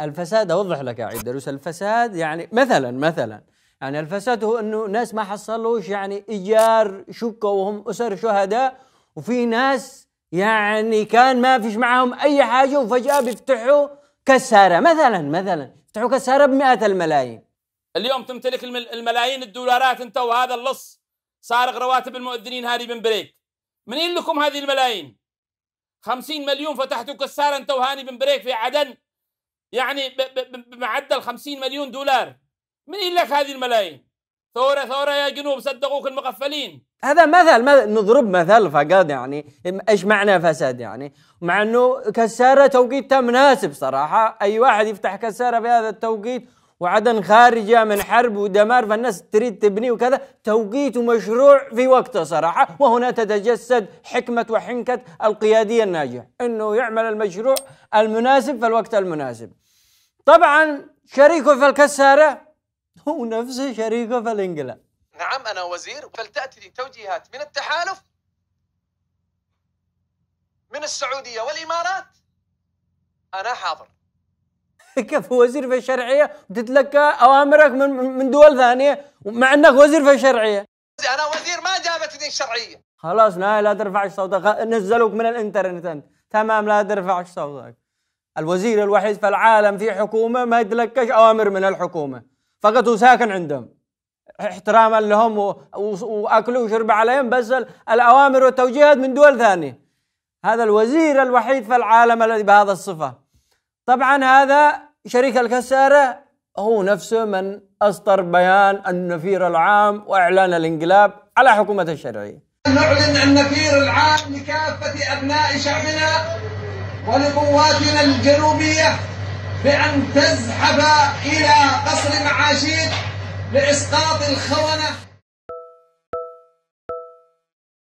الفساد اوضح لك يا عيد الفساد يعني مثلا مثلا يعني الفساد هو انه ناس ما حصلوش يعني ايجار شقه وهم اسر شهداء وفي ناس يعني كان ما فيش معهم اي حاجه وفجاه بيفتحوا كساره مثلا مثلا يفتحوا كساره بمئات الملايين اليوم تمتلك الملايين الدولارات انت وهذا اللص سارق رواتب المؤذنين هذه من بريك منين لكم هذه الملايين 50 مليون فتحتوا كساره انت وهاني بن بريك في عدن يعني بمعدل 50 مليون دولار من لك هذه الملايين ثوره ثوره يا جنوب صدقوك المغفلين هذا مثل نضرب مثل فقط يعني ايش معنى فساد يعني مع انه كساره توقيتها مناسب صراحه اي واحد يفتح كساره في هذا التوقيت وعدن خارجة من حرب ودمار فالناس تريد تبني وكذا توقيت ومشروع في وقته صراحة وهنا تتجسد حكمة وحنكة القيادية الناجح أنه يعمل المشروع المناسب في الوقت المناسب طبعا شريكه في الكسارة هو نفسه شريكه في الانقلاب نعم أنا وزير فلتأتي توجيهات من التحالف من السعودية والإمارات أنا حاضر كيف وزير في الشرعيه وتتلقى اوامرك من من دول ثانيه مع انك وزير في الشرعيه انا وزير ما جابتني الشرعيه خلاص لا لا ترفع صوتك نزلوك من الانترنت انت تمام لا ترفع صوتك الوزير الوحيد في العالم في حكومه ما يتلقاش اوامر من الحكومه فقط هو ساكن عندهم احتراما لهم واكله وشربه عليهم بس الاوامر والتوجيهات من دول ثانيه هذا الوزير الوحيد في العالم الذي بهذا الصفه طبعا هذا شريك الكسارة هو نفسه من أصدر بيان النفير العام وإعلان الانقلاب على حكومة الشرعية نعلن النفير العام لكافة أبناء شعبنا ولقواتنا الجنوبية بأن تزحف إلى قصر معاشيد لإسقاط الخونة